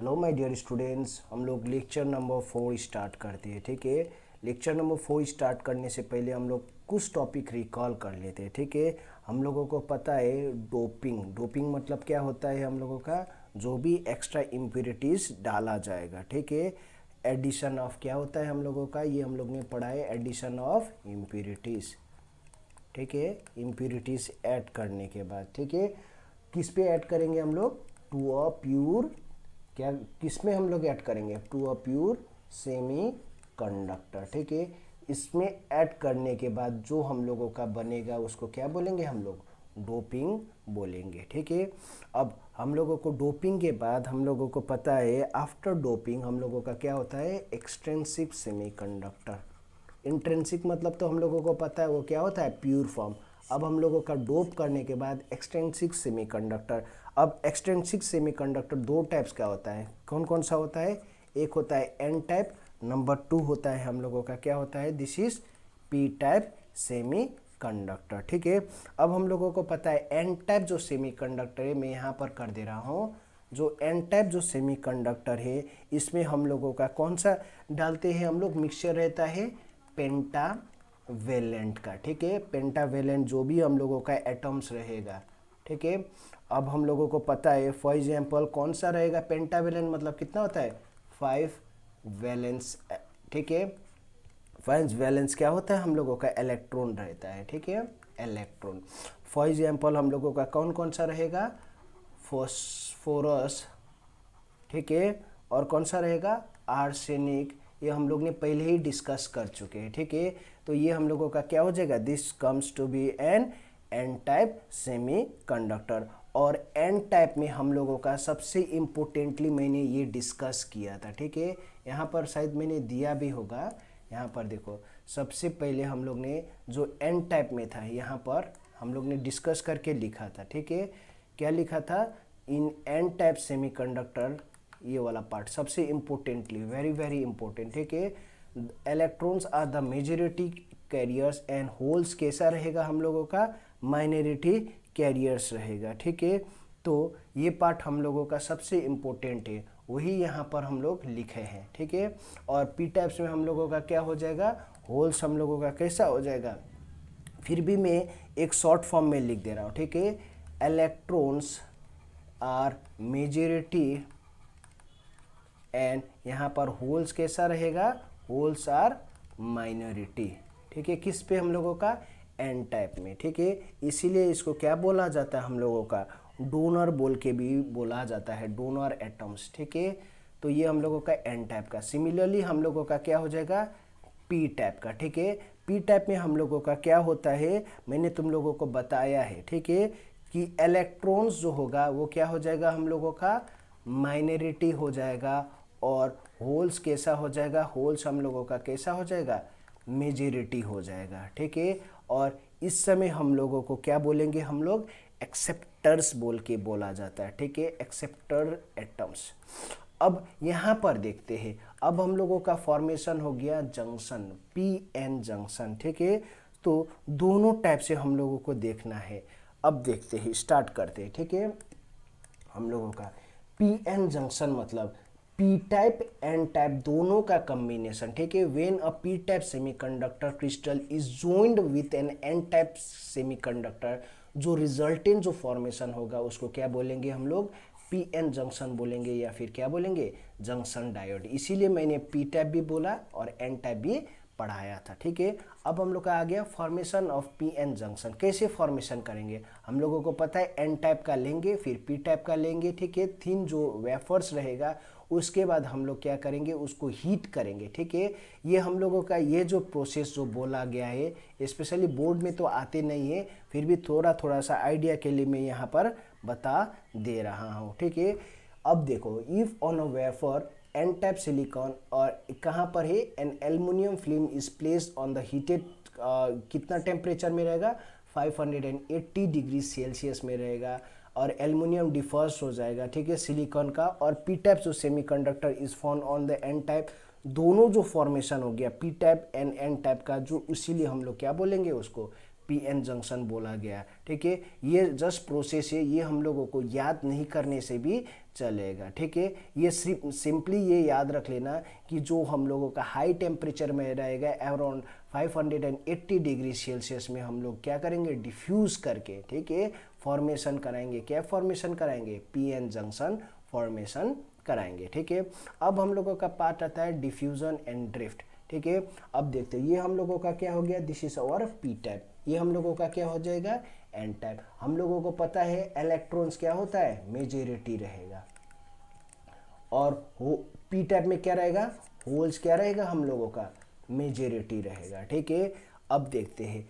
Hello my dear students हम लोग lecture number four start करते हैं ठीक है लेक्चर नंबर फोर स्टार्ट करने से पहले हम लोग कुछ टॉपिक रिकॉल कर लेते हैं ठीक है हम लोगों को पता है डोपिंग डोपिंग मतलब क्या होता है हम लोगों का जो भी एक्स्ट्रा इम्प्योरिटीज़ डाला जाएगा ठीक है एडिशन ऑफ क्या होता है हम लोगों का ये हम लोग ने पढ़ा है एडिशन ऑफ इम्प्योरिटीज़ ठीक है इम्प्योरिटीज़ ऐड करने के बाद ठीक है किस पे ऐड करेंगे हम लोग टू अ प्योर क्या किस में हम लोग ऐड करेंगे to a pure semiconductor ठीक है इसमें ऐड करने के बाद जो हम लोगों का बनेगा उसको क्या बोलेंगे हम लोग डोपिंग बोलेंगे ठीक है अब हम लोगों को डोपिंग के बाद हम लोगों को पता है आफ्टर डोपिंग हम लोगों का क्या होता है एक्सटेंसिव कंडक्टर इंटेंसिव मतलब तो हम लोगों को पता है वो क्या होता है प्योर फॉर्म अब हम लोगों का डोप करने के बाद एक्सटेंसिक सेमीकंडक्टर अब एक्सटेंसिक सेमीकंडक्टर दो टाइप्स का होता है कौन कौन सा होता है एक होता है एन टाइप नंबर टू होता है हम लोगों का क्या होता है this is P type semiconductor ठीक है अब हम लोगों को पता है एन टाइप जो सेमी कंडक्टर है मैं यहाँ पर कर दे रहा हूँ जो एन टाइप जो सेमी कंडक्टर है इसमें हम लोगों का कौन सा डालते हैं हम लोग मिक्सचर रहता है पेंटा वेलेंट का ठीक है पेंटावेलेंट जो भी हम लोगों का एटम्स रहेगा ठीक है अब हम लोगों को पता है फॉर एग्जाम्पल कौन सा रहेगा पेंटावेलेंट मतलब कितना होता है फाइव वैलेंस ठीक है फाइव वैलेंस क्या होता है हम लोगों का इलेक्ट्रॉन रहता है ठीक है इलेक्ट्रॉन फॉर एग्जाम्पल हम लोगों का कौन कौन सा रहेगा फोस्फोरस ठीक है और कौन सा रहेगा आर्सेनिक ये हम लोग ने पहले ही डिस्कस कर चुके हैं ठीक है तो ये हम लोगों का क्या हो जाएगा this comes to be an N type semiconductor और एन टाइप में हम लोगों का सबसे इम्पोर्टेंटली मैंने ये डिस्कस किया था ठीक है यहाँ पर शायद मैंने दिया भी होगा यहाँ पर देखो सबसे पहले हम लोग ने जो एन टाइप में था यहाँ पर हम लोग ने डिस्कस करके लिखा था ठीक है क्या लिखा था इन एन टाइप सेमीकंडक्टर ये वाला पार्ट सबसे इम्पोर्टेंटली वेरी वेरी इम्पोर्टेंट ठीक है electrons are the majority carriers and holes कैसा रहेगा हम लोगों का माइनॉरिटी कैरियर्स रहेगा ठीक है तो ये पार्ट हम लोगों का सबसे इम्पोर्टेंट है वही यहाँ पर हम लोग लिखे हैं ठीक है और पी टाइप्स में हम लोगों का क्या हो जाएगा होल्स हम लोगों का कैसा हो जाएगा फिर भी मैं एक शॉर्ट फॉर्म में लिख दे रहा हूँ ठीक है इलेक्ट्रॉन्स आर मेजोरिटी एंड यहाँ पर होल्स कैसा रहेगा होल्स आर माइनॉरिटी ठीक है किस पे हम लोगों का एन टाइप में ठीक है इसीलिए इसको क्या बोला जाता है हम लोगों का डोनर बोल के भी बोला जाता है डोनर एटम्स ठीक है तो ये हम लोगों का एन टाइप का सिमिलरली हम लोगों का क्या हो जाएगा पी टाइप का ठीक है पी टाइप में हम लोगों का क्या होता है मैंने तुम लोगों को बताया है ठीक है कि इलेक्ट्रॉन्स जो होगा वो क्या हो जाएगा हम लोगों का माइनॉरिटी हो जाएगा और होल्स कैसा हो जाएगा होल्स हम लोगों का कैसा हो जाएगा मेजोरिटी हो जाएगा ठीक है और इस समय हम लोगों को क्या बोलेंगे हम लोग एक्सेप्टर्स बोल के बोला जाता है ठीक है एक्सेप्टर एटम्स अब यहाँ पर देखते हैं अब हम लोगों का फॉर्मेशन हो गया जंक्शन पी एन जंक्शन ठीक है तो दोनों टाइप से हम लोगों को देखना है अब देखते हैं स्टार्ट करते हैं ठीक है हम लोगों का पी एन जंक्शन मतलब पी टाइप एन टाइप दोनों का कम्बिनेशन ठीक है when a P type semiconductor crystal is joined with an N type semiconductor जो रिजल्टेंट जो फॉर्मेशन होगा उसको क्या बोलेंगे हम लोग पी एन जंक्शन बोलेंगे या फिर क्या बोलेंगे जंक्शन डायोड इसीलिए मैंने पी टाइप भी बोला और एन टाइप भी पढ़ाया था ठीक है अब हम लोग का आ गया formation of P N junction कैसे फॉर्मेशन करेंगे हम लोगों को पता है एन टाइप का लेंगे फिर पी टाइप का लेंगे ठीक है थिन जो वेफर्स रहेगा उसके बाद हम लोग क्या करेंगे उसको हीट करेंगे ठीक है ये हम लोगों का ये जो प्रोसेस जो बोला गया है स्पेशली बोर्ड में तो आते नहीं है फिर भी थोड़ा थोड़ा सा आइडिया के लिए मैं यहाँ पर बता दे रहा हूँ ठीक है अब देखो if on a wafer N type silicon और कहाँ पर है an aluminium film is place on the heated कितना टेम्परेचर में रहेगा 580 डिग्री सेल्सियस में रहेगा और एल्युमिनियम डिफर्स हो जाएगा ठीक है सिलिकॉन का और पी टाइप जो semiconductor is formed on the N type दोनों जो फॉर्मेशन हो गया P type and N type का जो इसीलिए हम लोग क्या बोलेंगे उसको पी एन जंक्शन बोला गया ठीक है ये जस्ट प्रोसेस है ये हम लोगों को याद नहीं करने से भी चलेगा ठीक है ये सिंपली ये याद रख लेना कि जो हम लोगों का हाई टेम्परेचर में रहेगा अराउंड 580 डिग्री सेल्सियस में हम लोग क्या करेंगे डिफ्यूज़ करके ठीक है फॉर्मेशन कराएंगे क्या फॉर्मेशन कराएंगे पीएन जंक्शन फॉर्मेशन कराएंगे ठीक है अब हम लोगों का पार्ट आता है डिफ्यूज़न एंड ड्रिफ्ट ठीक है अब देखते हैं ये हम लोगों का क्या हो गया this is our P type ये हम लोगों का क्या हो जाएगा एन टाइप हम लोगों को पता है इलेक्ट्रॉन्स क्या होता है मेजोरिटी रहेगा और हो पी टाइप में क्या रहेगा होल्स क्या रहेगा हम लोगों का मेजोरिटी रहेगा ठीक है अब देखते हैं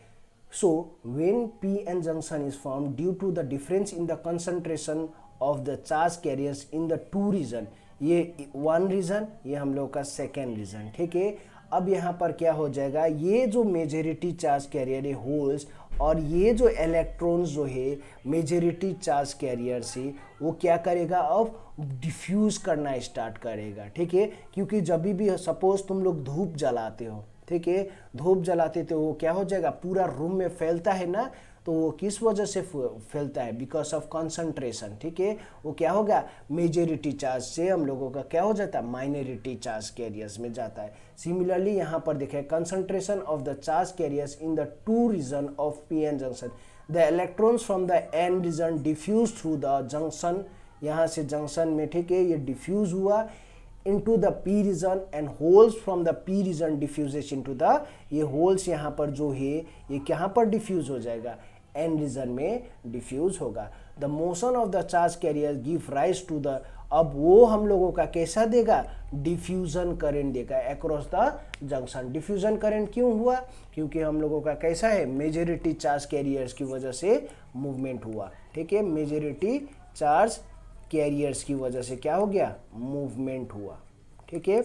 so when P N junction is form due to the difference in the concentration of the charge carriers in the two region ये वन रीज़न ये हम लोगों का सेकेंड रीज़न ठीक है अब यहाँ पर क्या हो जाएगा ये जो मेजोरिटी चार्ज कैरियर होल्स और ये जो इलेक्ट्रॉन्स जो है मेजोरिटी चार्ज कैरियर से वो क्या करेगा अब डिफ्यूज़ करना स्टार्ट करेगा ठीक है क्योंकि जब भी सपोज़ तुम लोग धूप जलाते हो ठीक है धूप जलाते तो वो क्या हो जाएगा पूरा रूम में फैलता है ना तो वो किस वजह से फैलता है बिकॉज ऑफ कंसंट्रेशन ठीक है वो क्या हो गया मेजोरिटी चार्ज से हम लोगों का क्या हो जाता है माइनॉरिटी चार्ज कैरियर्स में जाता है सिमिलरली यहाँ पर देखें concentration of the charge carriers in the two region of P N junction the electrons from the N region diffuse through the junction यहाँ से जंक्शन में ठीक है ये डिफ्यूज हुआ into the P region and holes from the P region diffuses into the ये holes यहाँ पर जो है ये कहाँ पर diffuse हो जाएगा N region में diffuse होगा The motion of the charge carrier give rise to the अब वो हम लोगों का कैसा देगा डिफ्यूजन करंट देगा across the junction diffusion current क्यों हुआ क्योंकि हम लोगों का कैसा है मेजोरिटी चार्ज कैरियर्स की वजह से मूवमेंट हुआ ठीक है मेजोरिटी चार्ज कैरियर्स की वजह से क्या हो गया मूवमेंट हुआ ठीक है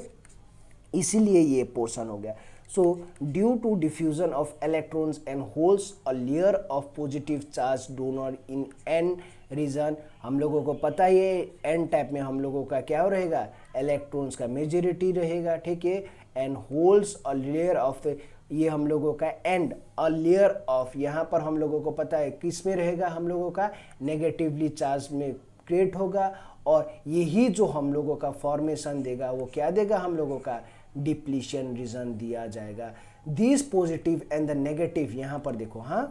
इसीलिए ये पोर्शन हो गया so due to diffusion of electrons and holes a layer of positive charge donor in N region हम लोगों को पता ही है एन टाइप में हम लोगों का क्या रहेगा इलेक्ट्रॉन्स का मेजोरिटी रहेगा ठीक है and holes a layer of the ये हम लोगों का एंड अ लेयर ऑफ यहाँ पर हम लोगों को पता है किस में रहेगा हम लोगों का नेगेटिवली चार्ज में क्रिएट होगा और यही जो हम लोगों का फॉर्मेशन देगा वो क्या देगा हम लोगों का डिप्लीशन रीजन दिया जाएगा this positive and the negative यहाँ पर देखो हाँ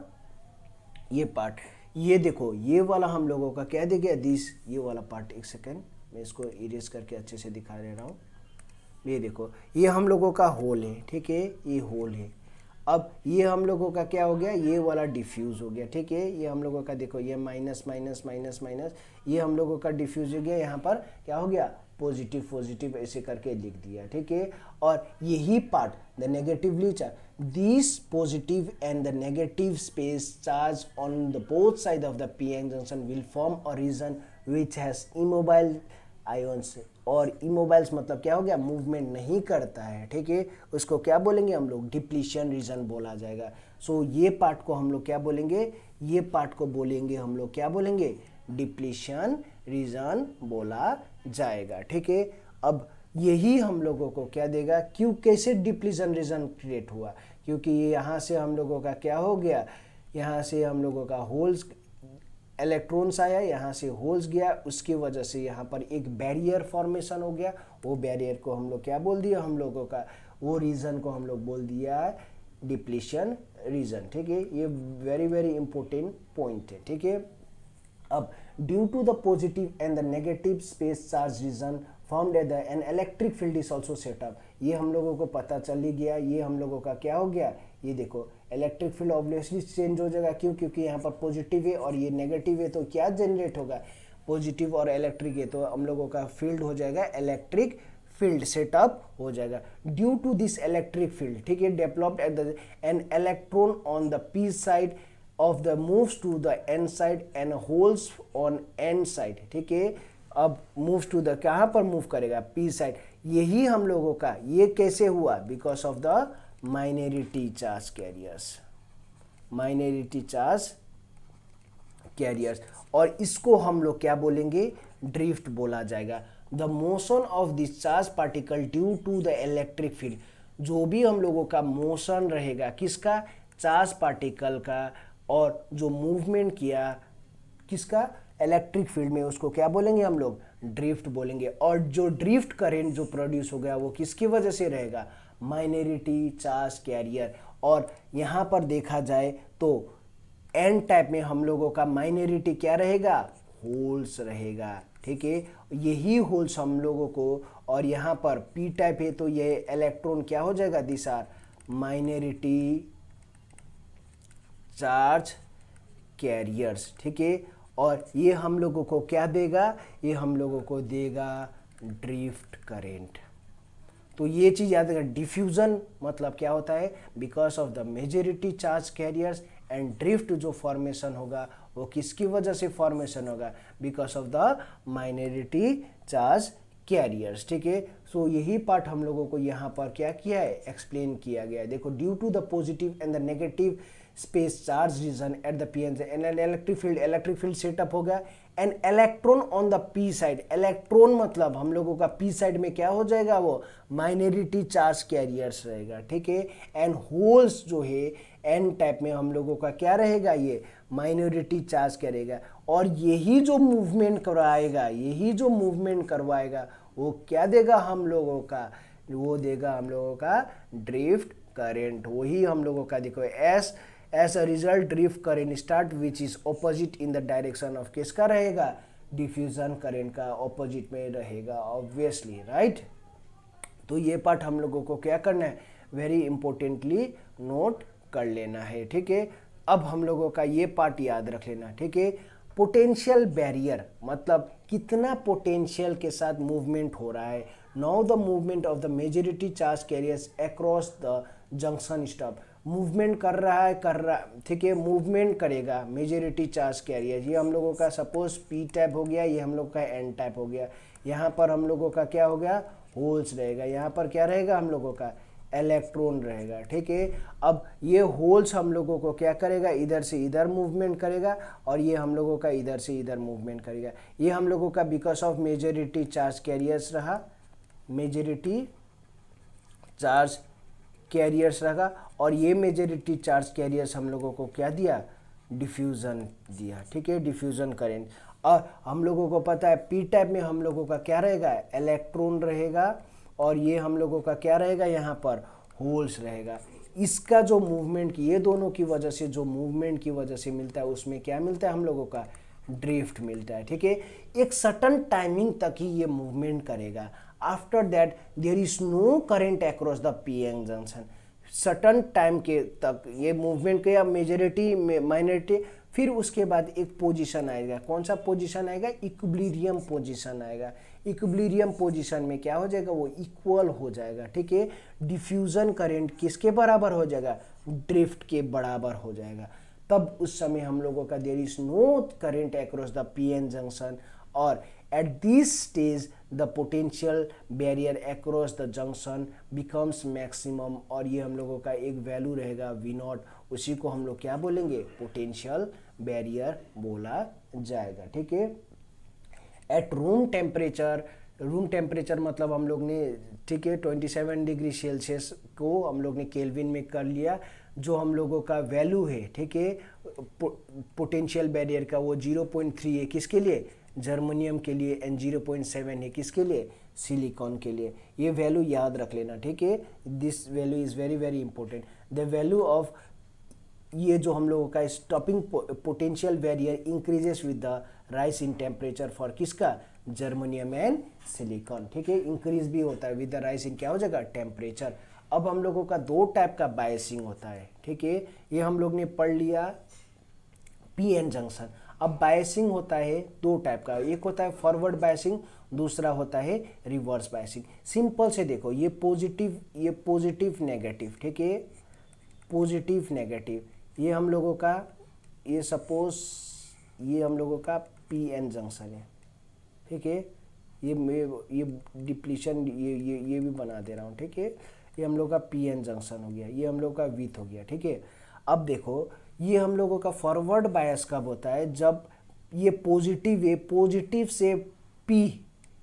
ये पार्ट ये देखो ये वाला हम लोगों का क्या देगा दिस ये वाला पार्ट एक सेकेंड मैं इसको इरेज करके अच्छे से दिखा दे रहा हूँ ये देखो ये हम लोगों का होल है ठीक है ये होल है अब ये हम लोगों का क्या हो गया ये वाला डिफ्यूज़ हो गया ठीक है ये हम लोगों का देखो ये माइनस माइनस माइनस माइनस ये हम लोगों का डिफ्यूज हो गया यहाँ पर क्या हो गया पॉजिटिव पॉजिटिव ऐसे करके लिख दिया ठीक है और यही part the negatively charge this positive and the negative space charge on the both side of the P N junction will form a region which has immobile ions और इमोबाइल्स मतलब क्या हो गया मूवमेंट नहीं करता है ठीक है उसको क्या बोलेंगे हम लोग डिप्लीशन रीजन बोला जाएगा सो so, ये पार्ट को हम लोग क्या बोलेंगे ये पार्ट को बोलेंगे हम लोग क्या बोलेंगे डिप्लीशन रीजन बोला जाएगा ठीक है अब यही हम लोगों को क्या देगा क्यों कैसे डिप्लीशन रीजन क्रिएट हुआ क्योंकि ये यहाँ से हम लोगों का क्या हो गया यहाँ से हम लोगों का होल्स इलेक्ट्रॉन्स आया यहाँ से होल्स गया उसकी वजह से यहाँ पर एक बैरियर फॉर्मेशन हो गया वो बैरियर को हम लोग क्या बोल दिया हम लोगों का वो रीज़न को हम लोग बोल दिया डिप्लीशन रीज़न ठीक है ये वेरी वेरी इंपॉर्टेंट पॉइंट है ठीक है अब due to the positive and the negative space charge region form at the an electric field is also set up ये हम लोगों को पता चल ही गया ये हम लोगों का क्या हो गया ये देखो इलेक्ट्रिक फील्ड ऑब्वियसली चेंज हो जाएगा क्यों क्योंकि यहाँ पर पॉजिटिव है और ये नेगेटिव है तो क्या जनरेट होगा पॉजिटिव और इलेक्ट्रिक है तो हम लोगों का फील्ड हो जाएगा इलेक्ट्रिक फील्ड सेटअप हो जाएगा due to this electric field ठीक है developed at the an electron on the P side of the moves to the N side and holes on and side ठीक है अब मूव्स टू द कहाँ पर move करेगा पी साइड यही हम लोगों का ये कैसे हुआ because of the minority charge carriers minority charge carriers और इसको हम लोग क्या बोलेंगे ड्रिफ्ट बोला जाएगा the motion of this charge particle due to the electric field जो भी हम लोगों का मोशन रहेगा किसका चार्ज पार्टिकल का और जो मूवमेंट किया किसका इलेक्ट्रिक फील्ड में उसको क्या बोलेंगे हम लोग ड्रिफ्ट बोलेंगे और जो ड्रिफ्ट करेंट जो प्रोड्यूस हो गया वो किसकी वजह से रहेगा माइनॉरिटी चार्ज कैरियर और यहाँ पर देखा जाए तो एन टाइप में हम लोगों का माइनॉरिटी क्या रहेगा होल्स रहेगा ठीक है यही होल्स हम लोगों को और यहाँ पर पी टाइप है तो ये इलेक्ट्रॉन क्या हो जाएगा this are minority charge carriers ठीक है और ये हम लोगों को क्या देगा ये हम लोगों को देगा ड्रिफ्ट करेंट तो ये चीज़ याद रखना डिफ्यूज़न मतलब क्या होता है because of the majority charge carriers and drift जो फॉर्मेशन होगा वो किसकी वजह से फॉर्मेशन होगा because of the minority charge carriers ठीक है सो यही पार्ट हम लोगों को यहाँ पर क्या किया है एक्सप्लेन किया गया है देखो due to the positive and the negative space charge region at the P N से and an electric field electric field set up हो गया and electron on the P side electron मतलब हम लोगों का पी साइड में क्या हो जाएगा वो माइनॉरिटी चार्ज कैरियर्स रहेगा ठीक है एंड होल्स जो है एन टाइप में हम लोगों का क्या रहेगा ये माइनॉरिटी चार्ज करेगा और यही जो मूवमेंट करवाएगा यही जो मूवमेंट करवाएगा वो क्या देगा हम लोगों का वो देगा हम लोगों का ड्रिफ्ट करेंट वही हम लोगों का देखो as as a result drift current start which is opposite in the direction of किसका रहेगा डिफ्यूजन करेंट का ऑपोजिट में रहेगा ऑब्वियसली राइट right? तो ये पार्ट हम लोगों को क्या करना है वेरी इंपॉर्टेंटली नोट कर लेना है ठीक है अब हम लोगों का ये पार्ट याद रख लेना ठीक है पोटेंशियल बैरियर मतलब कितना पोटेंशियल के साथ मूवमेंट हो रहा है now the movement of the majority charge carriers across the junction stop movement कर रहा है कर रहा ठीक है मूवमेंट करेगा मेजोरिटी चार्ज कैरियर ये हम लोगों का सपोज पी टाइप हो गया ये हम लोग का एन टाइप हो गया यहाँ पर हम लोगों का क्या हो गया होल्स रहेगा यहाँ पर क्या रहेगा हम लोगों का इलेक्ट्रॉन रहेगा ठीक है अब ये होल्स हम लोगों को क्या करेगा इधर से इधर मूवमेंट करेगा और ये हम लोगों का इधर से इधर मूवमेंट करेगा ये हम लोगों का because of majority charge carriers रहा मेजोरिटी चार्ज कैरियर्स रखा और ये मेजोरिटी चार्ज कैरियर्स हम लोगों को क्या दिया डिफ्यूज़न दिया ठीक है डिफ्यूज़न करेंट और हम लोगों को पता है पी टाइप में हम लोगों का क्या रहेगा इलेक्ट्रॉन रहेगा और ये हम लोगों का क्या रहेगा यहाँ पर होल्स रहेगा इसका जो मूवमेंट की ये दोनों की वजह से जो मूवमेंट की वजह से मिलता है उसमें क्या मिलता है हम लोगों का ड्रिफ्ट मिलता है ठीक है एक सटन टाइमिंग तक ही ये मूवमेंट करेगा that there is no current current the P N junction certain time के तक ये मूवमेंट के या मेजोरिटी माइनॉरिटी फिर उसके बाद एक पोजीशन आएगा कौन सा पोजीशन आएगा इक्वलीरियम पोजीशन आएगा इक्वलीरियम पोजीशन में क्या हो जाएगा वो इक्वल हो जाएगा ठीक है डिफ्यूज़न करंट किसके बराबर हो जाएगा ड्रिफ्ट के बराबर हो जाएगा तब उस समय हम लोगों का there is no current across the P N junction और at this stage the potential barrier across the junction becomes maximum और ये हम लोगों का एक वैल्यू रहेगा वी नॉट उसी को हम लोग क्या बोलेंगे पोटेंशियल बैरियर बोला जाएगा ठीक है at room temperature room temperature मतलब हम लोग ने ठीक है 27 डिग्री सेल्सियस को हम लोग ने केल्विन में कर लिया जो हम लोगों का वैल्यू है ठीक है पोटेंशियल बैरियर का वो 0.3 है किसके लिए जर्मनियम के लिए एन जीरो पॉइंट सेवन है किसके लिए सिलिकॉन के लिए ये वैल्यू याद रख लेना ठीक है this value is very very important the value of ये जो हम लोगों का stopping potential barrier increases with the rise in temperature for किसका जर्मनियम एंड सिलिकॉन ठीक है इंक्रीज भी होता है विद द राइस इन क्या हो जाएगा टेम्परेचर अब हम लोगों का दो टाइप का बायसिंग होता है ठीक है ये हम लोग ने पढ़ लिया पी एन जंक्शन अब बायसिंग होता है दो टाइप का एक होता है फॉरवर्ड बायसिंग दूसरा होता है रिवर्स बायसिंग सिंपल से देखो ये पॉजिटिव ये पॉजिटिव नेगेटिव ठीक है पॉजिटिव नेगेटिव ये हम लोगों का ये सपोज ये हम लोगों का पी एन जंक्शन है ठीक है ये ये डिप्लीशन ये ये ये भी बना दे रहा हूँ ठीक है ये हम लोग का पी एन जंक्शन हो गया ये हम लोग का विथ हो गया ठीक है अब देखो ये हम लोगों का फॉरवर्ड बायस कब होता है जब ये पॉजिटिव वे पॉजिटिव से पी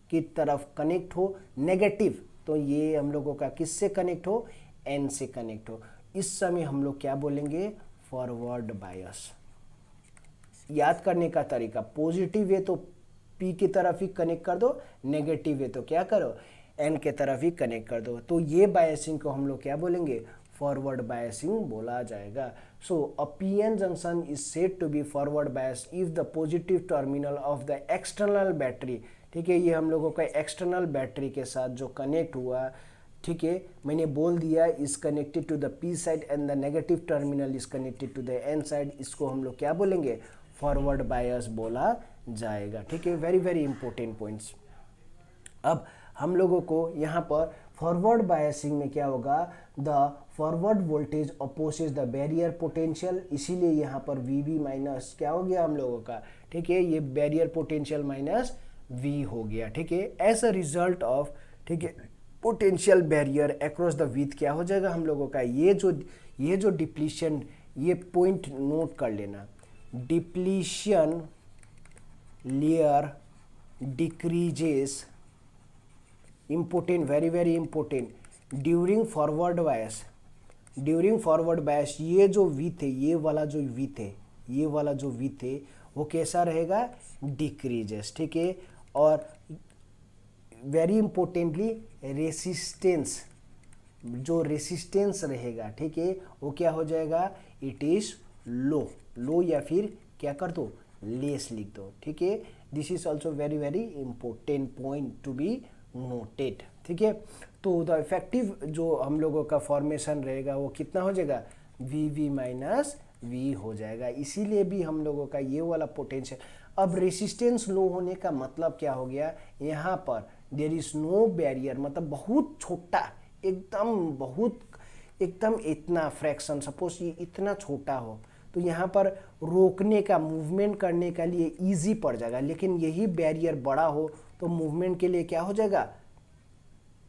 की तरफ कनेक्ट हो नेगेटिव तो ये हम लोगों का किससे कनेक्ट हो एन से कनेक्ट हो इस समय हम लोग क्या बोलेंगे फॉरवर्ड बायस याद करने का तरीका पॉजिटिव है तो पी की तरफ ही कनेक्ट कर दो नेगेटिव है तो क्या करो एन के तरफ ही कनेक्ट कर दो तो ये बायसिंग को हम लोग क्या बोलेंगे फॉरवर्ड बायसिंग बोला जाएगा so a P N junction is set to be forward bias if the positive terminal of the external battery ठीक है ये हम लोगों का एक्सटर्नल बैटरी के साथ जो कनेक्ट हुआ ठीक है मैंने बोल दिया is connected to the P side and the negative terminal is connected to the N side इसको हम लोग क्या बोलेंगे फॉरवर्ड बायस बोला जाएगा ठीक है वेरी वेरी इंपॉर्टेंट पॉइंट्स अब हम लोगों को यहाँ पर फॉरवर्ड बायसिंग में क्या होगा the forward voltage opposes the barrier potential इसीलिए यहाँ पर वी वी माइनस क्या हो गया हम लोगों का ठीक है ये बैरियर पोटेंशियल माइनस वी हो गया ठीक है एज अ रिजल्ट ऑफ ठीक है potential barrier across the with क्या हो जाएगा हम लोगों का ये जो ये जो डिप्लीशन ये पॉइंट नोट कर लेना depletion layer decreases important very very important during forward bias during forward bias ये जो वी थे ये वाला जो वी थे ये वाला जो वी थे वो कैसा रहेगा डिक्रीजेस ठीक है और वेरी इंपॉर्टेंटली रेसिस्टेंस जो रेसिस्टेंस रहेगा ठीक है वो क्या हो जाएगा इट इज़ लो लो या फिर क्या कर दो लेस लिख दो ठीक है this is also very very important point to be noted ठीक है तो द इफेक्टिव जो हम लोगों का फॉर्मेशन रहेगा वो कितना हो जाएगा वी वी माइनस वी हो जाएगा इसीलिए भी हम लोगों का ये वाला पोटेंशियल अब रेसिस्टेंस लो होने का मतलब क्या हो गया यहाँ पर देर इज़ नो बैरियर मतलब बहुत छोटा एकदम बहुत एकदम इतना फ्रैक्शन सपोज ये इतना छोटा हो तो यहाँ पर रोकने का मूवमेंट करने का लिए इजी पड़ जाएगा लेकिन यही बैरियर बड़ा हो तो मूवमेंट के लिए क्या हो जाएगा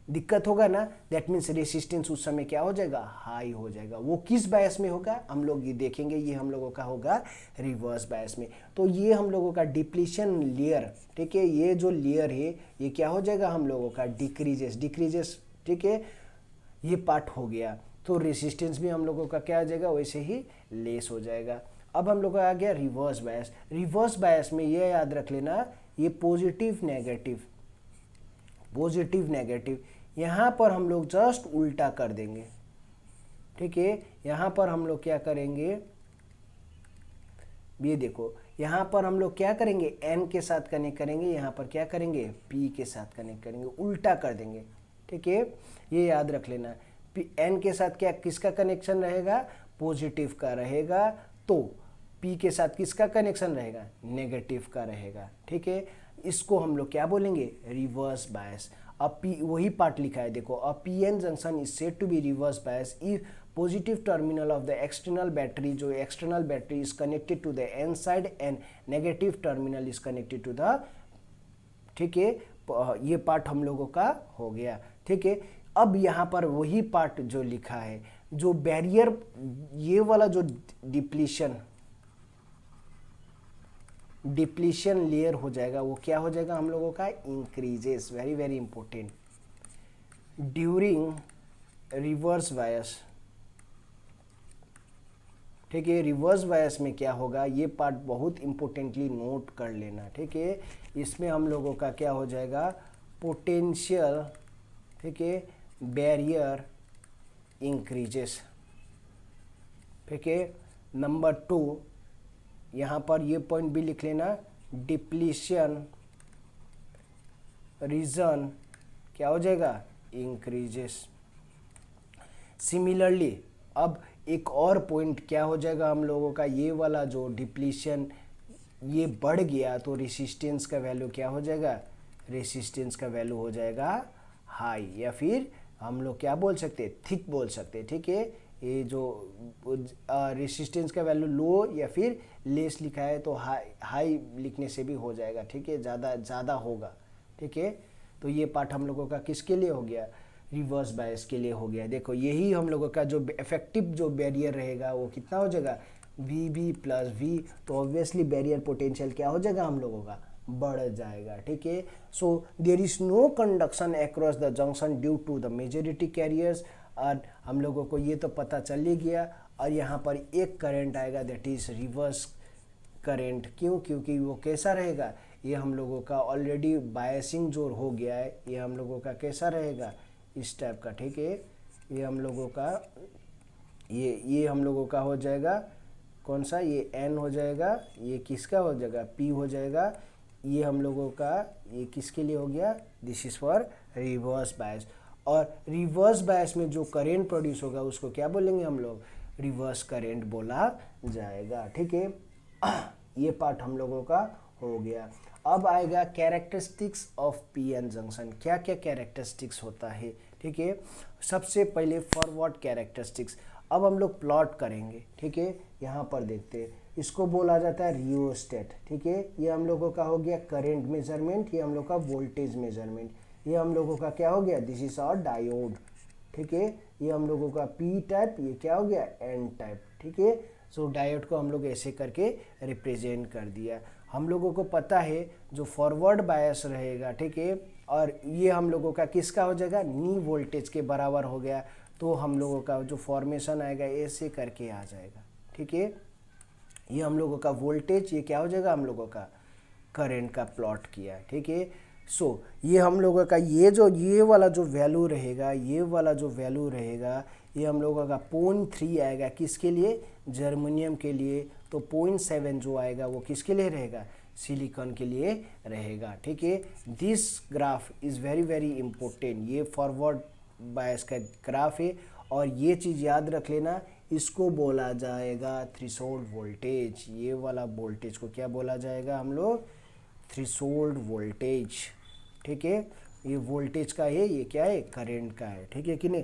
दिक्कत होगा ना दैट मीन्स रेसिस्टेंस उस समय क्या हो जाएगा हाई हो जाएगा वो किस बायस में होगा हम लोग ये देखेंगे ये हम लोगों का होगा रिवर्स बायस में तो ये हम लोगों का डिप्लीशन लेयर ठीक है ये जो लेयर है ये क्या हो जाएगा हम लोगों का डिक्रीजेस डिक्रीजेस ठीक है ये पार्ट हो गया तो रेसिस्टेंस भी हम लोगों का क्या हो जाएगा वैसे ही लेस हो जाएगा अब हम लोग का आ गया रिवर्स बायस रिवर्स बायस में ये याद रख लेना ये पॉजिटिव नेगेटिव पॉजिटिव नेगेटिव यहाँ पर हम लोग जस्ट उल्टा कर देंगे ठीक है यहाँ पर हम लोग क्या करेंगे ये देखो यहाँ पर हम लोग क्या करेंगे एन के साथ कनेक्ट करेंगे यहाँ पर क्या करेंगे पी के साथ कनेक्ट करेंगे उल्टा कर देंगे ठीक है ये याद रख लेना पी एन के साथ क्या किसका कनेक्शन रहेगा पॉजिटिव का रहेगा तो पी के साथ किसका कनेक्शन रहेगा नेगेटिव का रहेगा ठीक है इसको हम लोग क्या बोलेंगे रिवर्स बायस अपी वही पार्ट लिखा है देखो a P N junction is set to be reverse bias if positive terminal of the external battery जो external battery is connected to the N side and negative terminal is connected to the ठीक है ये part हम लोगों का हो गया ठीक है अब यहाँ पर वही पार्ट जो लिखा है जो बैरियर ये वाला जो डिप्लीशन डिप्लीशन लेयर हो जाएगा वो क्या हो जाएगा हम लोगों का increases very very important during reverse bias ठीक है रिवर्स वायस में क्या होगा ये पार्ट बहुत इंपॉर्टेंटली नोट कर लेना ठीक है इसमें हम लोगों का क्या हो जाएगा पोटेंशियल ठीक है बैरियर इंक्रीजेस ठीक है नंबर टू यहाँ पर ये पॉइंट भी लिख लेना डिप्लीशन रीजन क्या हो जाएगा इंक्रीजेस सिमिलरली अब एक और पॉइंट क्या हो जाएगा हम लोगों का ये वाला जो डिप्लीशन ये बढ़ गया तो रेसिस्टेंस का वैल्यू क्या हो जाएगा रेसिस्टेंस का वैल्यू हो जाएगा हाई या फिर हम लोग क्या बोल सकते हैं थिक बोल सकते हैं ठीक है ये जो रेसिस्टेंस का वैल्यू लो या फिर लेस लिखा है तो हाई हाई लिखने से भी हो जाएगा ठीक है ज़्यादा ज़्यादा होगा ठीक है तो ये पार्ट हम लोगों का किसके लिए हो गया रिवर्स बायस के लिए हो गया देखो यही हम लोगों का जो इफेक्टिव जो बैरियर रहेगा वो कितना हो जाएगा वी वी प्लस वी तो ऑब्वियसली बैरियर पोटेंशियल क्या हो जाएगा हम लोगों का बढ़ जाएगा ठीक है so there is no conduction across the junction due to the majority carriers और हम लोगों को ये तो पता चल ही गया और यहाँ पर एक करंट आएगा दैट इज़ रिवर्स करंट क्यों क्योंकि वो कैसा रहेगा ये हम लोगों का ऑलरेडी बायसिंग जो हो गया है ये हम लोगों का कैसा रहेगा इस टाइप का ठीक है ये हम लोगों का ये ये हम लोगों का हो जाएगा कौन सा ये एन हो जाएगा ये किसका हो जाएगा पी हो जाएगा ये हम लोगों का ये किसके लिए हो गया this is for reverse bias और रिवर्स बायस में जो करेंट प्रोड्यूस होगा उसको क्या बोलेंगे हम लोग रिवर्स करेंट बोला जाएगा ठीक है ये पार्ट हम लोगों का हो गया अब आएगा कैरेक्टरिस्टिक्स ऑफ पीएन जंक्शन क्या क्या कैरेक्टरिस्टिक्स होता है ठीक है सबसे पहले फॉरवर्ड कैरेक्टरिस्टिक्स अब हम लोग प्लॉट करेंगे ठीक है यहाँ पर देखते हैं इसको बोला जाता है रियोस्टेट ठीक है ये हम लोगों का हो गया करेंट मेजरमेंट ये हम लोग का वोल्टेज मेजरमेंट ये हम लोगों का क्या हो गया दिस इज आर डायोड ठीक है ये हम लोगों का पी टाइप ये क्या हो गया एन टाइप ठीक है सो डायोड को हम लोग ऐसे करके रिप्रेजेंट कर दिया हम लोगों को पता है जो फॉरवर्ड बायस रहेगा ठीक है और ये हम लोगों का किसका हो जाएगा नी वोल्टेज के बराबर हो गया तो हम लोगों का जो फॉर्मेशन आएगा ऐसे करके आ जाएगा ठीक है ये हम लोगों का वोल्टेज ये क्या हो जाएगा हम लोगों का करंट का प्लॉट किया ठीक है सो so, ये हम लोगों का ये जो ये वाला जो वैल्यू रहेगा ये वाला जो वैल्यू रहेगा ये हम लोगों का पॉइंट थ्री आएगा किसके लिए जर्मोनियम के लिए तो पॉइंट सेवन जो आएगा वो किसके लिए रहेगा सिलिकॉन के लिए रहेगा ठीक है this graph is very very important ये फॉरवर्ड बायस का ग्राफ है और ये चीज़ याद रख लेना इसको बोला जाएगा थ्रिसोल्ड वोल्टेज ये वाला वोल्टेज को क्या बोला जाएगा हम लोग थ्रीसोल्ड वोल्टेज ठीक है ये वोल्टेज का है ये क्या है करंट का है ठीक है कि नहीं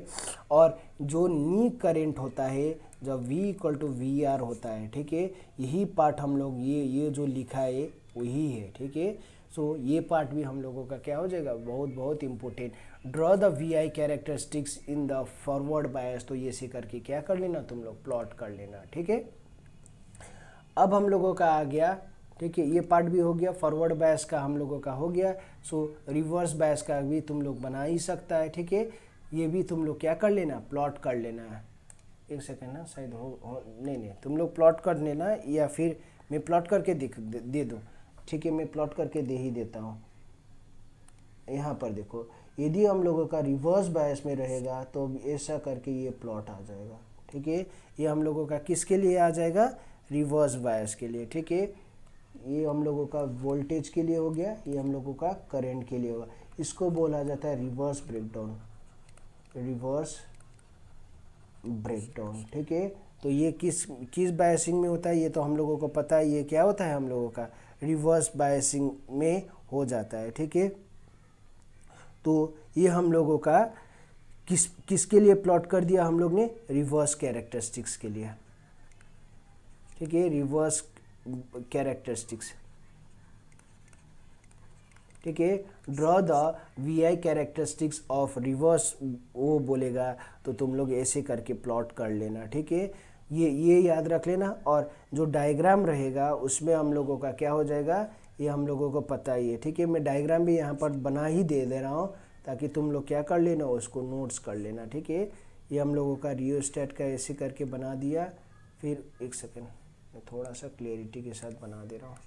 और जो नी करंट होता है जब V equal to V R होता है ठीक है यही पार्ट हम लोग ये ये जो लिखा है वही है ठीक है सो ये पार्ट भी हम लोगों का क्या हो जाएगा बहुत बहुत important draw the V I characteristics in the forward bias तो ये से करके क्या कर लेना तुम लोग प्लॉट कर लेना ठीक है अब हम लोगों का आ गया ठीक है ये पार्ट भी हो गया फॉरवर्ड बैस का हम लोगों का हो गया सो रिवर्स बैस का भी तुम लोग बना ही सकता है ठीक है ये भी तुम लोग क्या कर लेना प्लॉट कर लेना है एक सेकेंड ना शायद हो, हो नहीं नहीं तुम लोग प्लॉट कर लेना या फिर मैं प्लॉट करके दिख दे, दे ठीक है मैं प्लॉट करके दे ही देता हूँ यहाँ पर देखो यदि हम लोगों का रिवर्स बायस में रहेगा तो ऐसा करके ये प्लॉट आ जाएगा ठीक है ये हम लोगों का किसके लिए आ जाएगा रिवर्स बायस के लिए ठीक है ये हम लोगों का वोल्टेज के लिए हो गया ये हम लोगों का करंट के लिए होगा इसको बोला जाता है रिवर्स ब्रेकडाउन रिवर्स ब्रेकडाउन ठीक है तो ये किस किस बायसिंग में होता है ये तो हम लोगों को पता है ये क्या होता है हम लोगों का रिवर्स बायसिंग में हो जाता है ठीक है तो ये हम लोगों का किस किसके लिए प्लॉट कर दिया हम लोग ने रिवर्स कैरेक्टरिस्टिक्स के लिए ठीक है रिवर्स characteristics ठीक है draw the V I characteristics of reverse वो बोलेगा तो तुम लोग ऐसे करके प्लॉट कर लेना ठीक है ये ये याद रख लेना और जो डायग्राम रहेगा उसमें हम लोगों का क्या हो जाएगा ये हम लोगों को पता ही है ठीक है मैं डायग्राम भी यहाँ पर बना ही दे दे रहा हूँ ताकि तुम लोग क्या कर लेना उसको नोट्स कर लेना ठीक है ये हम लोगों का रियो स्टेट का ऐसे करके बना दिया फिर एक सेकेंड मैं थोड़ा सा क्लियरिटी के साथ बना दे रहा हूँ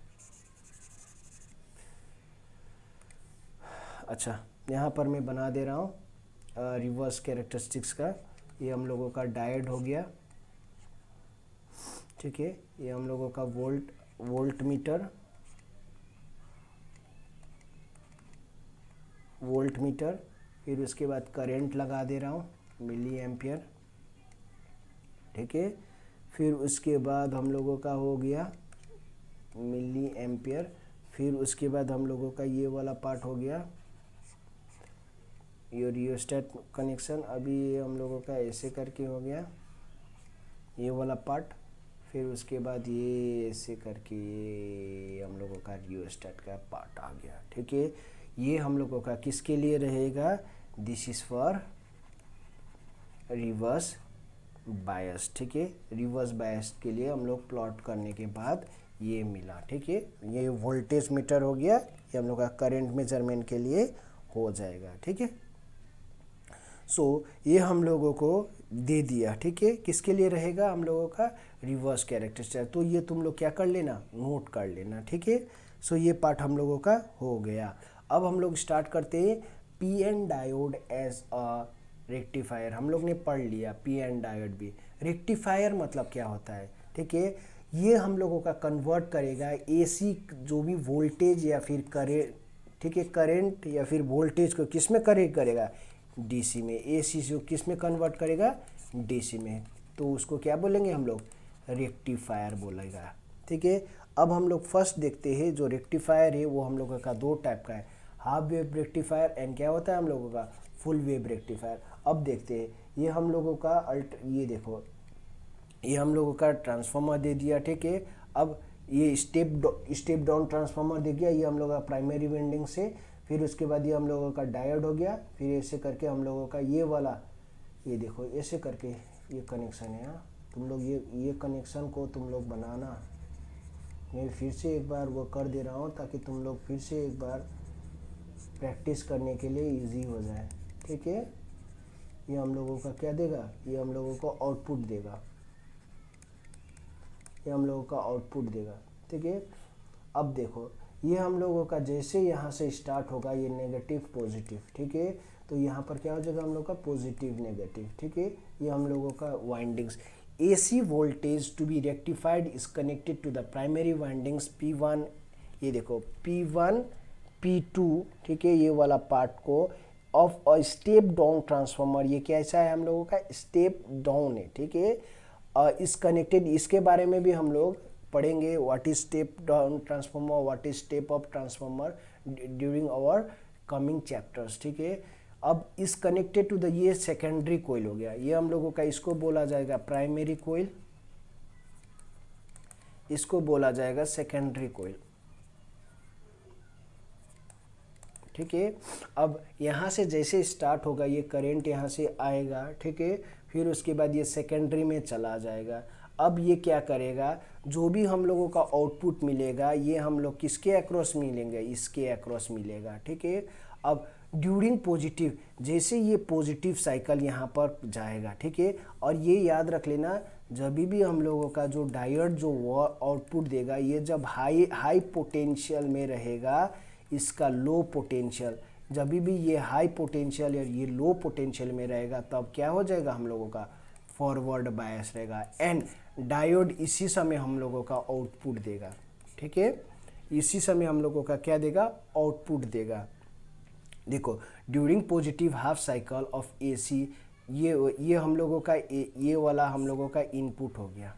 अच्छा यहाँ पर मैं बना दे रहा हूँ रिवर्स कैरेक्टरिस्टिक्स का ये हम लोगों का डायड हो गया ठीक है ये हम लोगों का volt voltmeter voltmeter फिर उसके बाद करंट लगा दे रहा हूँ मिली एम्पियर ठीक है फिर उसके बाद हम लोगों का हो गया मिली एम्पियर फिर उसके बाद हम लोगों का ये वाला पार्ट हो गया ये रियोस्टेट कनेक्शन अभी ये हम लोगों का ऐसे करके हो गया ये वाला पार्ट फिर उसके बाद ये ऐसे करके ये हम लोगों का रियोस्टेट का पार्ट आ गया ठीक है ये हम लोगों का किसके लिए रहेगा this is for reverse bias ठीक है रिवर्स बायस के लिए हम लोग प्लॉट करने के बाद ये मिला ठीक है ये वोल्टेज मीटर हो गया ये हम लोग का करेंट मेजरमेंट के लिए हो जाएगा ठीक है सो ये हम लोगों को दे दिया ठीक है किसके लिए रहेगा हम लोगों का रिवर्स कैरेक्टरिस्टिक तो ये तुम लोग क्या कर लेना नोट कर लेना ठीक है सो ये पार्ट हम लोगों का हो गया अब हम लोग स्टार्ट करते हैं P N diode as a rectifier हम लोग ने पढ़ लिया पी एंड डायोड भी रेक्टिफायर मतलब क्या होता है ठीक है ये हम लोगों का कन्वर्ट करेगा एसी जो भी वोल्टेज या फिर करे ठीक है करेंट या फिर वोल्टेज को किस में करेक्ट करेगा डीसी में एसी से किस में कन्वर्ट करेगा डीसी में तो उसको क्या बोलेंगे हम लोग रेक्टिफायर बोलेगा ठीक है अब हम लोग फर्स्ट देखते हैं जो रेक्टिफायर है वो हम लोगों का दो टाइप का है हाफ वेव रेक्टिफायर एंड क्या होता है हम लोगों का फुल वेव रेक्टिफायर अब देखते हैं ये हम लोगों का अल्ट ये देखो ये हम लोगों का ट्रांसफार्मर दे दिया ठीक है अब ये स्टेप स्टेप डाउन ट्रांसफार्मर दे दिया ये हम लोगों का प्राइमरी वेंडिंग से फिर उसके बाद ये हम लोगों का डायड हो गया फिर ऐसे करके हम लोगों का ये वाला ये देखो ऐसे करके ये कनेक्शन है हाँ। तुम लोग ये ये कनेक्शन को तुम लोग बनाना मैं फिर से एक बार वो कर दे रहा हूँ ताकि तुम लोग फिर से एक बार प्रैक्टिस करने के लिए इजी हो जाए ठीक है ये हम लोगों का क्या देगा ये हम लोगों को आउटपुट देगा ये हम लोगों का आउटपुट देगा ठीक है अब देखो ये हम लोगों का जैसे यहाँ से स्टार्ट होगा ये नेगेटिव पॉजिटिव ठीक है तो यहाँ पर क्या हो जाएगा हम लोग का पॉजिटिव नेगेटिव ठीक है ये हम लोगों का windings AC voltage to be rectified is connected to the primary windings P1 ये देखो पी P2 ठीक है ये वाला पार्ट को of a step down transformer ये कैसा है हम लोगों का स्टेप डाउन है ठीक है इस कनेक्टेड इसके बारे में भी हम लोग पढ़ेंगे what is step down transformer what is step up transformer during our coming chapters ठीक है अब इस कनेक्टेड टू द ये सेकेंडरी कोयल हो गया ये हम लोगों का इसको बोला जाएगा प्राइमरी कोयल इसको बोला जाएगा सेकेंडरी कोयल ठीक है अब यहाँ से जैसे स्टार्ट होगा ये करेंट यहाँ से आएगा ठीक है फिर उसके बाद ये सेकेंडरी में चला जाएगा अब ये क्या करेगा जो भी हम लोगों का आउटपुट मिलेगा ये हम लोग किसके एक्रॉस मिलेंगे इसके एक्रॉस मिलेगा ठीक है अब ड्यूरिंग पॉजिटिव जैसे ये पॉजिटिव साइकिल यहाँ पर जाएगा ठीक है और ये याद रख लेना जब भी हम लोगों का जो डायट जो आउटपुट देगा ये जब हाई हाई पोटेंशियल में रहेगा इसका लो पोटेंशियल जब भी ये हाई पोटेंशियल या ये लो पोटेंशियल में रहेगा तब क्या हो जाएगा हम लोगों का फॉरवर्ड बायस रहेगा एंड डायोड इसी समय हम लोगों का आउटपुट देगा ठीक है इसी समय हम लोगों का क्या देगा आउटपुट देगा देखो during positive half cycle of AC ये ये हम लोगों का ए, ये वाला हम लोगों का इनपुट हो गया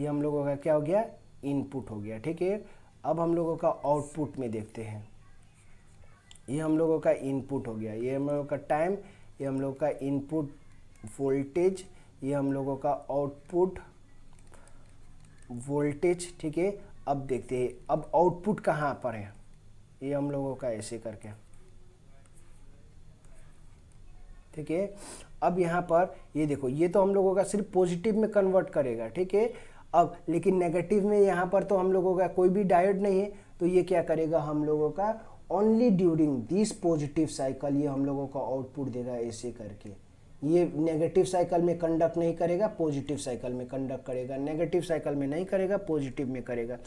ये हम लोगों का क्या हो गया इनपुट हो गया ठीक है अब हम लोगों का आउटपुट में देखते हैं ये हम लोगों का इनपुट हो गया ये हम लोगों का टाइम ये हम लोगों का इनपुट वोल्टेज ये हम लोगों का आउटपुट वोल्टेज ठीक है अब देखते हैं अब आउटपुट कहाँ पर है ये हम लोगों का ऐसे करके ठीक है अब यहाँ पर ये देखो ये तो हम लोगों का सिर्फ पॉजिटिव में कन्वर्ट करेगा ठीक है अब लेकिन नेगेटिव में यहाँ पर तो हम लोगों का कोई भी डायोड नहीं है तो ये क्या करेगा हम लोगों का only during this positive cycle ये हम लोगों का आउटपुट देगा ऐसे करके ये नेगेटिव साइकिल में कंडक्ट नहीं करेगा पॉजिटिव साइकिल में कंडक्ट करेगा नेगेटिव साइकिल में नहीं करेगा पॉजिटिव में करेगा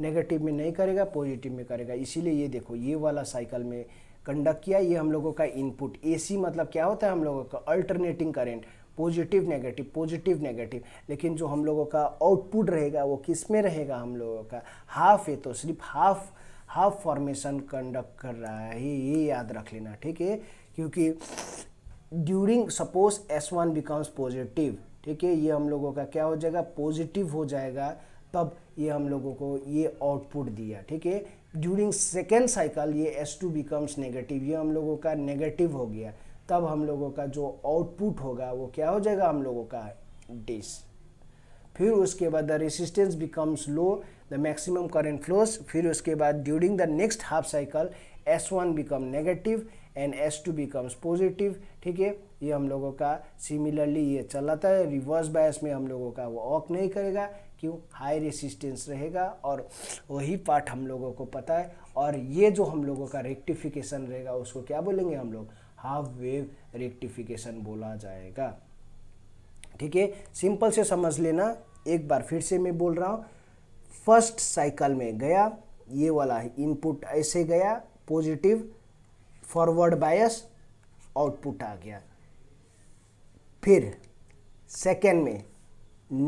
नेगेटिव में नहीं करेगा पॉजिटिव में करेगा इसीलिए ये देखो ये वाला साइकिल में कंडक्ट किया ये हम लोगों का इनपुट एसी मतलब क्या होता है हम लोगों का alternating current positive negative positive negative लेकिन जो हम लोगों का आउटपुट रहेगा वो किस में रहेगा हम लोगों का हाफ है तो सिर्फ हाफ हाफ फॉर्मेशन कंडक्ट कर रहा है ये याद रख लेना ठीक है क्योंकि during suppose S one becomes positive ठीक है ये हम लोगों का क्या हो जाएगा पॉजिटिव हो जाएगा तब ये हम लोगों को ये आउटपुट दिया ठीक है ड्यूरिंग सेकेंड साइकिल ये एस टू बिकम्स नेगेटिव ये हम लोगों का नेगेटिव हो गया तब हम लोगों का जो आउटपुट होगा वो क्या हो जाएगा हम लोगों का डिस फिर उसके बाद the resistance becomes low the maximum current flows फिर उसके बाद during the next half cycle S one become negative and S two becomes positive ठीक है ये हम लोगों का सिमिलरली ये चलाता है रिवर्स बायस में हम लोगों का वो ऑक नहीं करेगा क्यों हाई रेसिस्टेंस रहेगा और वही पार्ट हम लोगों को पता है और ये जो हम लोगों का रेक्टिफिकेशन रहेगा उसको क्या बोलेंगे हम लोग हाफ वेव रेक्टिफिकेशन बोला जाएगा ठीक है सिंपल से समझ लेना एक बार फिर से मैं बोल रहा हूँ फर्स्ट साइकिल में गया ये वाला इनपुट ऐसे गया पॉजिटिव फॉरवर्ड बायस आउटपुट आ गया फिर सेकेंड में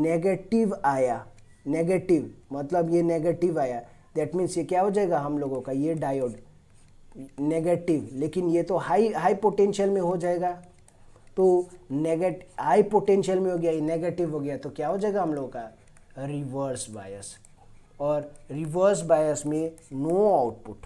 नेगेटिव आया नेगेटिव मतलब ये नेगेटिव आया दैट मीन्स ये क्या हो जाएगा हम लोगों का ये डायोड नेगेटिव लेकिन ये तो हाई हाई पोटेंशियल में हो जाएगा तो नेगेट हाई पोटेंशियल में हो गया ये नेगेटिव हो गया तो क्या हो जाएगा हम लोगों का रिवर्स बायस और रिवर्स बायस में नो आउटपुट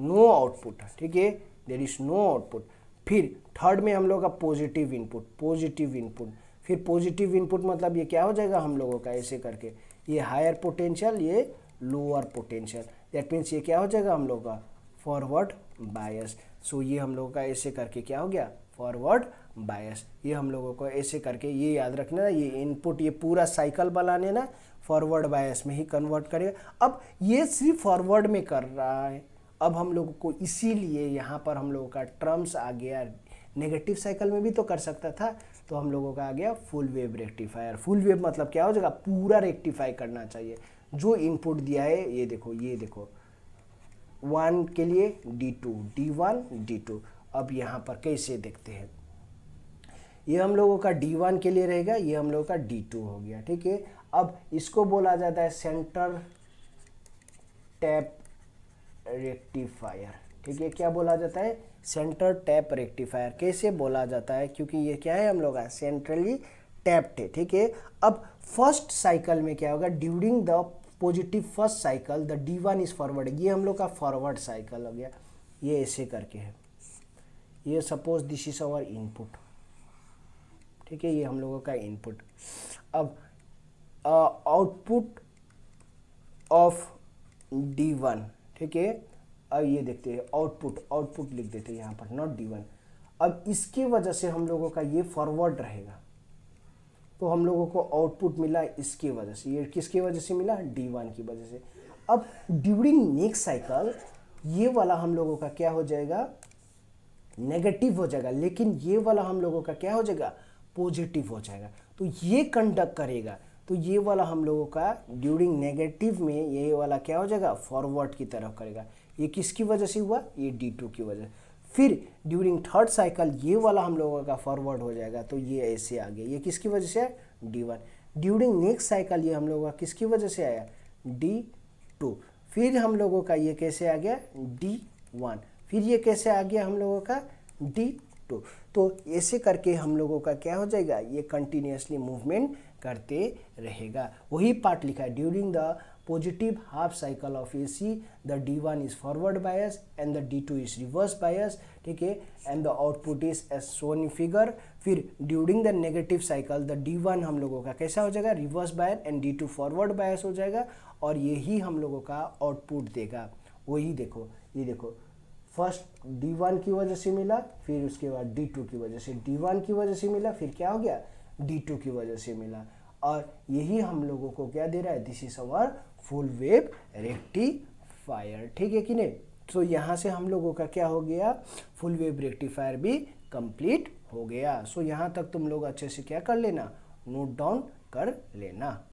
नो आउटपुट ठीक है देर इज नो आउटपुट फिर थर्ड में हम लोग का पॉजिटिव इनपुट पॉजिटिव इनपुट फिर पॉजिटिव इनपुट मतलब ये क्या हो जाएगा हम लोगों का ऐसे करके ये हायर पोटेंशियल ये लोअर पोटेंशियल दैट मीन्स ये क्या हो जाएगा हम लोग का फॉरवर्ड बायस सो ये हम लोगों का ऐसे करके क्या हो गया फॉरवर्ड बायस ये हम लोगों को ऐसे करके ये याद रखना ये इनपुट ये पूरा साइकिल बनाने ना फॉरवर्ड बायस में ही कन्वर्ट करेगा अब ये सिर्फ फॉरवर्ड में कर रहा है अब हम लोगों को इसीलिए यहाँ पर हम लोगों का ट्रम्स आ गया नेगेटिव साइकिल में भी तो कर सकता था तो हम लोगों का आ गया full wave rectifier full wave मतलब क्या हो जाएगा पूरा रेक्टिफाई करना चाहिए जो इनपुट दिया है ये देखो ये देखो वन के लिए D two D one D two अब यहाँ पर कैसे देखते हैं ये हम लोगों का डी वन के लिए रहेगा ये हम लोगों का डी टू हो गया ठीक है अब इसको बोला जाता है सेंटर टैप रेक्टिफायर ठीक है क्या बोला जाता है सेंटर टैप रेक्टिफायर कैसे बोला जाता है क्योंकि ये क्या है हम लोग सेंट्रली टैप्ड है ठीक है अब फर्स्ट साइकिल में क्या होगा during the positive first cycle the D one is forward ये हम लोग का फॉरवर्ड साइकिल हो गया ये ऐसे करके है ये suppose this is our input ठीक है ये हम लोगों का इनपुट अब आउटपुट ऑफ डी वन ठीक है अब ये देखते हैं आउटपुट आउटपुट लिख देते हैं यहाँ पर नॉट डी वन अब इसके वजह से हम लोगों का ये फॉरवर्ड रहेगा तो हम लोगों को आउटपुट मिला इसकी वजह से ये किसकी वजह से मिला डी वन की वजह से अब ड्यूरिंग नेक्स्ट साइकिल ये वाला हम लोगों का क्या हो जाएगा नेगेटिव हो जाएगा लेकिन ये वाला हम लोगों का क्या हो जाएगा पॉजिटिव हो जाएगा तो ये कंडक्ट करेगा तो ये वाला हम लोगों का ड्यूरिंग नेगेटिव में ये वाला क्या हो जाएगा फॉरवर्ड की तरफ करेगा ये किसकी वजह से हुआ ये डी टू की वजह से फिर ड्यूरिंग थर्ड साइकिल ये वाला हम लोगों का फॉरवर्ड हो जाएगा तो ये ऐसे आ गया ये किसकी वजह से आया D one during next cycle ये हम लोगों का किसकी वजह से आया डी टू फिर हम लोगों का ये कैसे आ गया डी वन फिर ये कैसे आ गया हम लोगों का डी टू तो ऐसे करके हम लोगों का क्या हो जाएगा ये कंटिन्यूसली मूवमेंट करते रहेगा वही पार्ट लिखा है during the positive half cycle of AC the D1 is forward bias and the D2 is reverse bias ठीक है and the output is as shown in figure फिर during the negative cycle the D1 हम लोगों का कैसा हो जाएगा reverse bias and D2 forward bias हो जाएगा और यही हम लोगों का output देगा वही देखो ये देखो फर्स्ट D1 की वजह से मिला फिर उसके बाद D2 की वजह से D1 की वजह से मिला फिर क्या हो गया D2 की वजह से मिला और यही हम लोगों को क्या दे रहा है this is our full wave rectifier ठीक है कि नहीं तो यहाँ से हम लोगों का क्या हो गया फुल वेव रेक्टिफायर भी कंप्लीट हो गया सो so, यहाँ तक तुम लोग अच्छे से क्या कर लेना नोट डाउन कर लेना